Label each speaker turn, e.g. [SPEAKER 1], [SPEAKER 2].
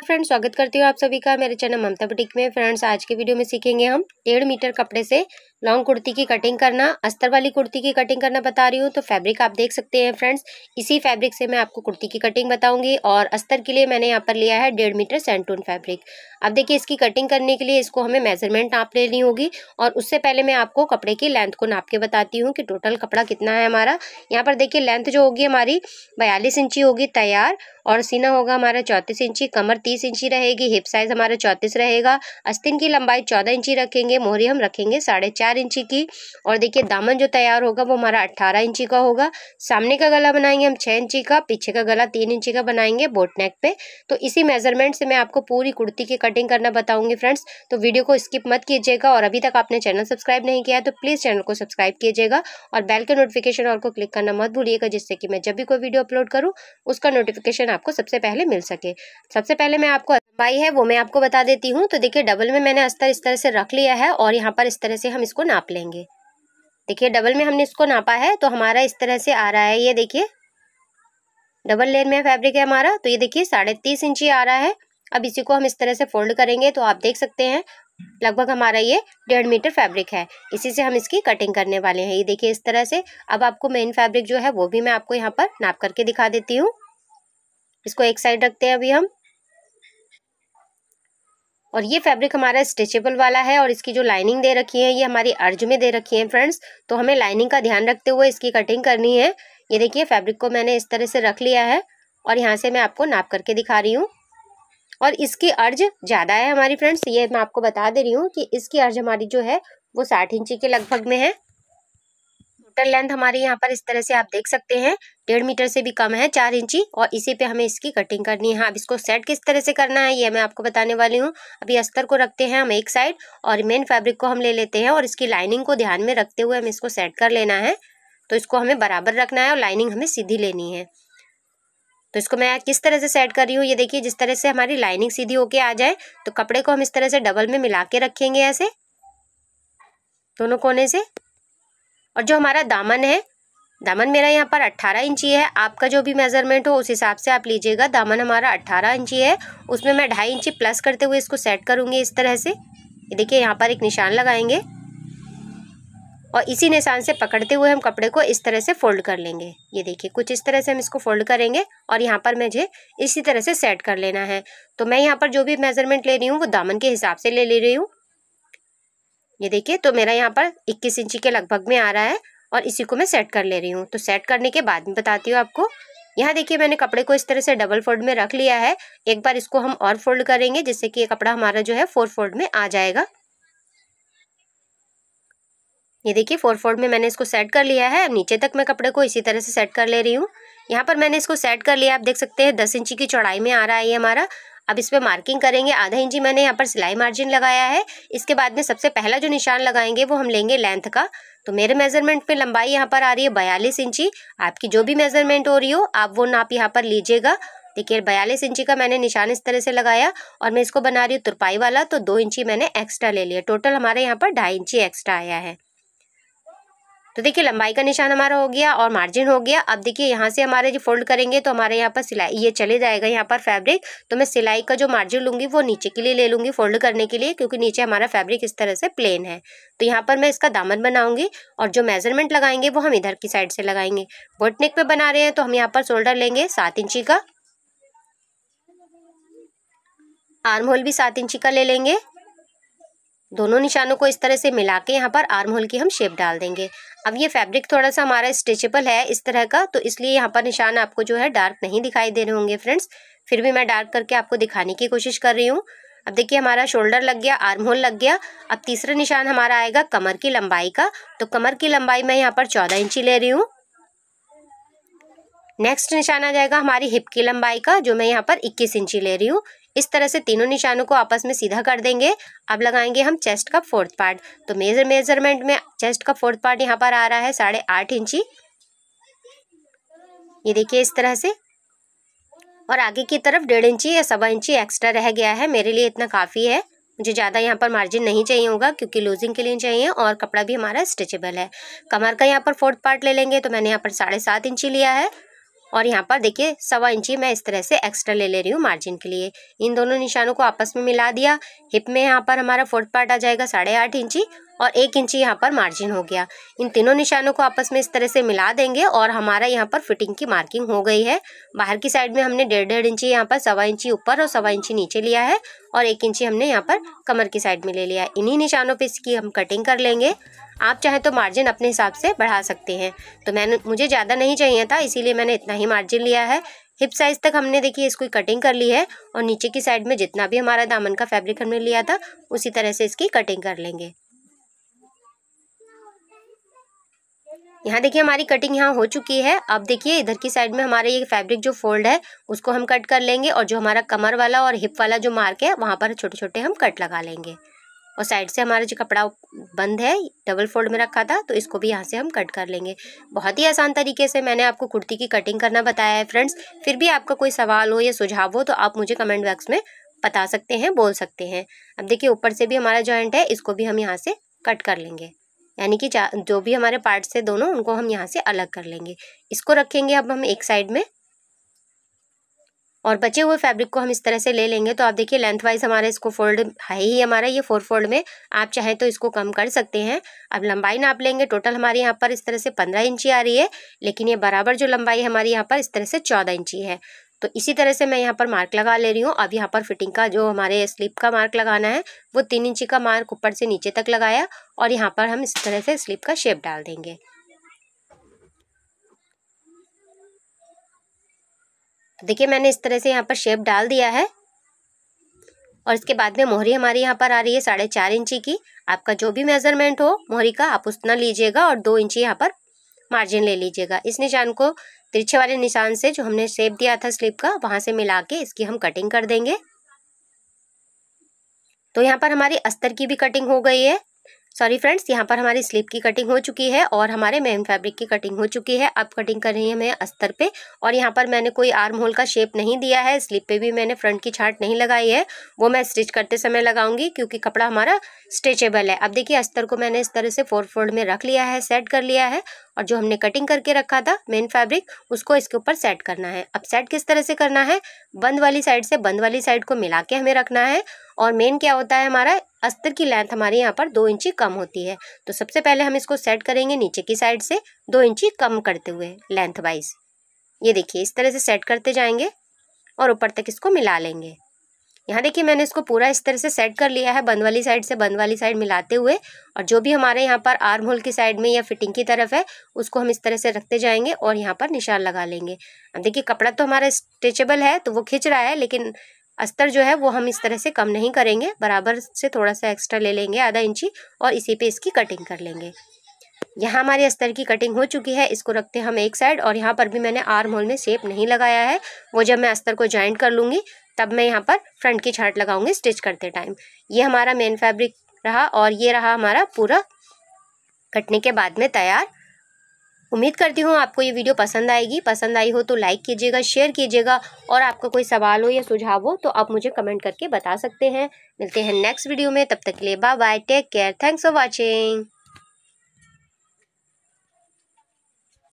[SPEAKER 1] नमस्कार फ्रेंड्स स्वागत करती हूँ आप सभी का मेरे चैनल ममता बुटीक में फ्रेंड्स आज के वीडियो में सीखेंगे हम डेढ़ मीटर कपड़े से लॉन्ग कुर्ती की कटिंग करना अस्तर वाली कुर्ती की कटिंग करना बता रही हूँ तो फैब्रिक आप देख सकते हैं फ्रेंड्स इसी फैब्रिक से मैं आपको कुर्ती की कटिंग बताऊंगी और अस्तर के लिए मैंने यहाँ पर लिया है डेढ़ मीटर सेंटून फैब्रिक अब देखिए इसकी कटिंग करने के लिए इसको हमें मेजरमेंट नाप लेनी होगी और उससे पहले मैं आपको कपड़े की लेंथ को नाप के बताती हूँ कि टोटल कपड़ा कितना है हमारा यहाँ पर देखिए लेंथ जो होगी हमारी बयालीस इंची होगी तैयार और सीना होगा हमारा चौंतीस इंची कमर तीस इंची रहेगी हिप साइज हमारा चौंतीस रहेगा अस्तिन की लंबाई चौदह इंची रखेंगे मोहरी हम रखेंगे साढ़े चार इंची की और देखिए दामन जो तैयार होगा वो हमारा अट्ठारह इंची का होगा सामने का गला बनाएंगे हम छः इंची का पीछे का गला तीन इंची का बनाएंगे बोट नेक पे तो इसी मेजरमेंट से मैं आपको पूरी कुर्ती की कटिंग करना बताऊंगी फ्रेंड्स तो वीडियो को स्किप मत कीजिएगा और अभी तक आपने चैनल सब्सक्राइब नहीं किया तो प्लीज़ चैनल को सब्सक्राइब कीजिएगा और बेल के नोटिफिकेशन और को क्लिक करना मत भूलिएगा जिससे कि मैं जब भी कोई वीडियो अपलोड करूँ उसका नोटिफिकेशन आपको सबसे पहले मिल सके सबसे पहले पहले मैं आपको लंबाई है वो मैं आपको बता देती हूँ तो देखिए डबल में मैंने अस्तर इस तरह से रख लिया है और यहाँ पर इस तरह से हम इसको नाप लेंगे देखिए डबल में हमने इसको नापा है तो हमारा इस तरह से आ रहा है ये देखिए डबल लेयर में फैब्रिक है हमारा तो ये देखिए साढ़े तीस इंची आ रहा है अब इसी को हम इस तरह से फोल्ड करेंगे तो आप देख सकते हैं लगभग हमारा ये डेढ़ मीटर फैब्रिक है इसी से हम इसकी कटिंग करने वाले हैं ये देखिए इस तरह से अब आपको मेन फैब्रिक जो है वो भी मैं आपको यहाँ पर नाप करके दिखा देती हूँ इसको एक साइड रखते हैं अभी हम और ये फैब्रिक हमारा स्ट्रेचेबल वाला है और इसकी जो लाइनिंग दे रखी है ये हमारी अर्ज में दे रखी है फ्रेंड्स तो हमें लाइनिंग का ध्यान रखते हुए इसकी कटिंग करनी है ये देखिए फैब्रिक को मैंने इस तरह से रख लिया है और यहाँ से मैं आपको नाप करके दिखा रही हूँ और इसकी अर्ज ज़्यादा है हमारी फ्रेंड्स ये मैं आपको बता दे रही हूँ कि इसकी अर्ज हमारी जो है वो साठ इंची के लगभग में है मीटर लेंथ हमारी यहाँ पर इस तरह से आप देख सकते हैं डेढ़ मीटर से भी कम है चार इंची और इसी पे हमें इसकी कटिंग करनी है हाँ, अब इसको सेट किस तरह से करना है ये मैं आपको बताने वाली हूँ अभी अस्तर को रखते हैं हम एक साइड और मेन फैब्रिक को हम ले लेते हैं और इसकी लाइनिंग को ध्यान में रखते हुए हमें इसको सेट कर लेना है तो इसको हमें बराबर रखना है और लाइनिंग हमें सीधी लेनी है तो इसको मैं किस तरह से सेट कर रही हूँ ये देखिए जिस तरह से हमारी लाइनिंग सीधी होके आ जाए तो कपड़े को हम इस तरह से डबल में मिला के रखेंगे ऐसे दोनों कोने से और जो हमारा दामन है दामन मेरा यहाँ पर 18 इंची है आपका जो भी मेज़रमेंट हो उस हिसाब से आप लीजिएगा दामन हमारा 18 इंची है उसमें मैं ढाई इंची प्लस करते हुए इसको सेट करूँगी इस तरह से ये देखिए यहाँ पर एक निशान लगाएंगे और इसी निशान से पकड़ते हुए हम कपड़े को इस तरह से फोल्ड कर लेंगे ये देखिए कुछ इस तरह से हम इसको फोल्ड करेंगे और यहाँ पर मुझे इसी तरह से सेट कर लेना है तो मैं यहाँ पर जो भी मेज़रमेंट ले रही हूँ वो दामन के हिसाब से ले ले रही हूँ ये देखिए तो मेरा यहाँ पर इक्कीस इंची के लगभग में आ रहा है और इसी को मैं सेट कर ले रही हूँ तो सेट करने के बाद में बताती हूँ आपको यहाँ देखिए मैंने कपड़े को इस तरह से डबल फोल्ड में रख लिया है एक बार इसको हम और फोल्ड करेंगे जिससे कि ये कपड़ा हमारा जो है फोर फोल्ड में आ जाएगा ये देखिए फोर फोल्ड में मैंने इसको सेट कर लिया है नीचे तक मैं कपड़े को इसी तरह से सेट कर ले रही हूँ यहाँ पर मैंने इसको सेट कर लिया आप देख सकते हैं दस इंची की चौड़ाई में आ रहा है ये हमारा अब इस पर मार्किंग करेंगे आधा इंची मैंने यहाँ पर सिलाई मार्जिन लगाया है इसके बाद में सबसे पहला जो निशान लगाएंगे वो हम लेंगे लेंथ का तो मेरे मेजरमेंट पे लंबाई यहाँ पर आ रही है बयालीस इंची आपकी जो भी मेजरमेंट हो रही हो आप वो नाप यहाँ पर लीजिएगा देखिए बयालीस इंची का मैंने निशान इस तरह से लगाया और मैं इसको बना रही हूँ तुरपाई वाला तो दो इंची मैंने एक्स्ट्रा ले लिया टोटल हमारे यहाँ पर ढाई इंची एक्स्ट्रा आया है तो देखिए लंबाई का निशान हमारा हो गया और मार्जिन हो गया अब देखिए यहाँ से हमारे जो फोल्ड करेंगे तो हमारे यहाँ पर सिलाई ये चले जाएगा यहाँ पर फैब्रिक तो मैं सिलाई का जो मार्जिन लूँगी वो नीचे के लिए ले लूँगी फोल्ड करने के लिए क्योंकि नीचे हमारा फैब्रिक इस तरह से प्लेन है तो यहाँ पर मैं इसका दामन बनाऊँगी और जो मेजरमेंट लगाएंगे वो हम इधर की साइड से लगाएंगे बोटनेक नेक पे बना रहे हैं तो हम यहाँ पर शोल्डर लेंगे सात इंची का आर्म होल भी सात इंची का ले लेंगे दोनों निशानों को इस तरह से मिला के यहाँ पर आर्म होल की हम शेप डाल देंगे अब ये फैब्रिक थोड़ा सा हमारा स्ट्रेचेबल है इस तरह का तो इसलिए यहाँ पर निशान आपको जो है डार्क नहीं दिखाई दे रहे होंगे फ्रेंड्स फिर भी मैं डार्क करके आपको दिखाने की कोशिश कर रही हूँ अब देखिए हमारा शोल्डर लग गया आर्म होल लग गया अब तीसरा निशान हमारा आएगा कमर की लंबाई का तो कमर की लंबाई मैं यहाँ पर चौदह इंची ले रही हूँ नेक्स्ट निशान आ जाएगा हमारी हिप की लंबाई का जो मैं यहाँ पर इक्कीस इंची ले रही हूँ इस तरह से तीनों निशानों को आपस में सीधा कर देंगे अब लगाएंगे हम चेस्ट का फोर्थ पार्ट तो मेजर मेजरमेंट में चेस्ट का फोर्थ पार्ट यहाँ पर आ रहा है साढ़े आठ इंची ये देखिए इस तरह से और आगे की तरफ डेढ़ इंची या सवा इंची एक्स्ट्रा रह गया है मेरे लिए इतना काफ़ी है मुझे ज़्यादा यहाँ पर मार्जिन नहीं चाहिए होगा क्योंकि लूजिंग के लिए चाहिए और कपड़ा भी हमारा स्ट्रेचेबल है कमर का यहाँ पर फोर्थ पार्ट ले लेंगे तो मैंने यहाँ पर साढ़े सात इंची लिया है और यहाँ पर देखिए सवा इंची मैं इस तरह से एक्स्ट्रा ले ले रही हूँ मार्जिन के लिए इन दोनों निशानों को आपस में मिला दिया हिप में यहाँ पर हमारा फोर्थ पार्ट आ जाएगा साढ़े आठ इंची और एक इंची यहाँ पर मार्जिन हो गया इन तीनों निशानों को आपस में इस तरह से मिला देंगे और हमारा यहाँ पर फिटिंग की मार्किंग हो गई है बाहर की साइड में हमने डेढ़ डेढ़ इंची यहाँ पर सवा इंची ऊपर और सवा इंची नीचे लिया है और एक इंची हमने यहाँ पर कमर की साइड में ले लिया है इन्हीं निशानों पर इसकी हम कटिंग कर लेंगे आप चाहें तो मार्जिन अपने हिसाब से बढ़ा सकते हैं तो मैंने मुझे ज़्यादा नहीं चाहिए था इसीलिए मैंने इतना ही मार्जिन लिया है हिप साइज़ तक हमने देखिए इसकी कटिंग कर ली है और नीचे की साइड में जितना भी हमारा दामन का फैब्रिक हमने लिया था उसी तरह से इसकी कटिंग कर लेंगे यहाँ देखिए हमारी कटिंग यहाँ हो चुकी है अब देखिए इधर की साइड में हमारा ये फैब्रिक जो फोल्ड है उसको हम कट कर लेंगे और जो हमारा कमर वाला और हिप वाला जो मार्क है वहाँ पर छोटे छोटे हम कट लगा लेंगे और साइड से हमारा जो कपड़ा बंद है डबल फोल्ड में रखा था तो इसको भी यहाँ से हम कट कर लेंगे बहुत ही आसान तरीके से मैंने आपको कुर्ती की कटिंग करना बताया है फ्रेंड्स फिर भी आपका कोई सवाल हो या सुझाव हो तो आप मुझे कमेंट बॉक्स में बता सकते हैं बोल सकते हैं अब देखिए ऊपर से भी हमारा जॉइंट है इसको भी हम यहाँ से कट कर लेंगे यानी कि जो भी हमारे पार्ट्स थे दोनों उनको हम यहाँ से अलग कर लेंगे इसको रखेंगे अब हम एक साइड में और बचे हुए फैब्रिक को हम इस तरह से ले लेंगे तो आप देखिए लेंथ वाइज हमारा इसको फोल्ड है ही हमारा ये फोर फोल्ड में आप चाहें तो इसको कम कर सकते हैं अब लंबाई नाप लेंगे टोटल हमारे यहाँ पर इस तरह से पंद्रह इंची आ रही है लेकिन ये बराबर जो लंबाई हमारी यहाँ पर इस तरह से चौदह इंची है तो इसी तरह से मैं यहाँ पर मार्क लगा ले रही हूँ अब यहाँ पर फिटिंग का जो हमारे स्लिप का मार्क लगाना है वो तीन इंची का मार्क ऊपर से नीचे तक लगाया और यहाँ पर हम इस तरह से स्लिप का शेप डाल देंगे देखिए मैंने इस तरह से यहाँ पर शेप डाल दिया है और इसके बाद में मोहरी हमारी यहाँ पर आ रही है साढ़े चार इंची की आपका जो भी मेज़रमेंट हो मोहरी का आप उतना लीजिएगा और दो इंची यहाँ पर मार्जिन ले लीजिएगा इस निशान को तिरछे वाले निशान से जो हमने शेप दिया था स्लिप का वहाँ से मिला के इसकी हम कटिंग कर देंगे तो यहाँ पर हमारी अस्तर की भी कटिंग हो गई है सॉरी फ्रेंड्स यहाँ पर हमारी स्लिप की कटिंग हो चुकी है और हमारे मेन फैब्रिक की कटिंग हो चुकी है अब कटिंग कर रही है मैं अस्तर पे और यहाँ पर मैंने कोई आर्म होल का शेप नहीं दिया है स्लिप पे भी मैंने फ्रंट की छाट नहीं लगाई है वो मैं स्टिच करते समय लगाऊंगी क्योंकि कपड़ा हमारा स्ट्रेचेबल है अब देखिए अस्तर को मैंने इस तरह से फोर फोल्ड में रख लिया है सेट कर लिया है और जो हमने कटिंग करके रखा था मेन फैब्रिक उसको इसके ऊपर सेट करना है अब सेट किस तरह से करना है बंद वाली साइड से बंद वाली साइड को मिला के हमें रखना है और मेन क्या होता है हमारा अस्तर की लेंथ हमारे यहाँ पर दो इंची कम होती है तो सबसे पहले हम इसको सेट करेंगे नीचे की साइड से दो इंची कम करते हुए लेंथ वाइज ये देखिए इस तरह से सेट करते जाएंगे और ऊपर तक इसको मिला लेंगे यहाँ देखिए मैंने इसको पूरा इस तरह से सेट कर लिया है बंद वाली साइड से बंद वाली साइड मिलाते हुए और जो भी हमारे यहाँ पर आर्म होल की साइड में या फिटिंग की तरफ है उसको हम इस तरह से रखते जाएंगे और यहाँ पर निशान लगा लेंगे अब देखिए कपड़ा तो हमारा स्ट्रेचेबल है तो वो खिंच रहा है लेकिन अस्तर जो है वो हम इस तरह से कम नहीं करेंगे बराबर से थोड़ा सा एक्स्ट्रा ले लेंगे आधा इंची और इसी पे इसकी कटिंग कर लेंगे यहाँ हमारे अस्तर की कटिंग हो चुकी है इसको रखते हम एक साइड और यहाँ पर भी मैंने आर्म होल में शेप नहीं लगाया है वो जब मैं अस्तर को ज्वाइंट कर लूँगी तब मैं यहाँ पर फ्रंट की छाट लगाऊंगी स्टिच करते टाइम ये हमारा मेन फैब्रिक रहा और ये रहा हमारा पूरा कटने के बाद में तैयार उम्मीद करती हूँ आपको ये वीडियो पसंद आएगी पसंद आई हो तो लाइक कीजिएगा शेयर कीजिएगा और आपका कोई सवाल हो या सुझाव हो तो आप मुझे कमेंट करके बता सकते हैं मिलते हैं नेक्स्ट वीडियो में तब तक के लिए bye bye take care thanks for watching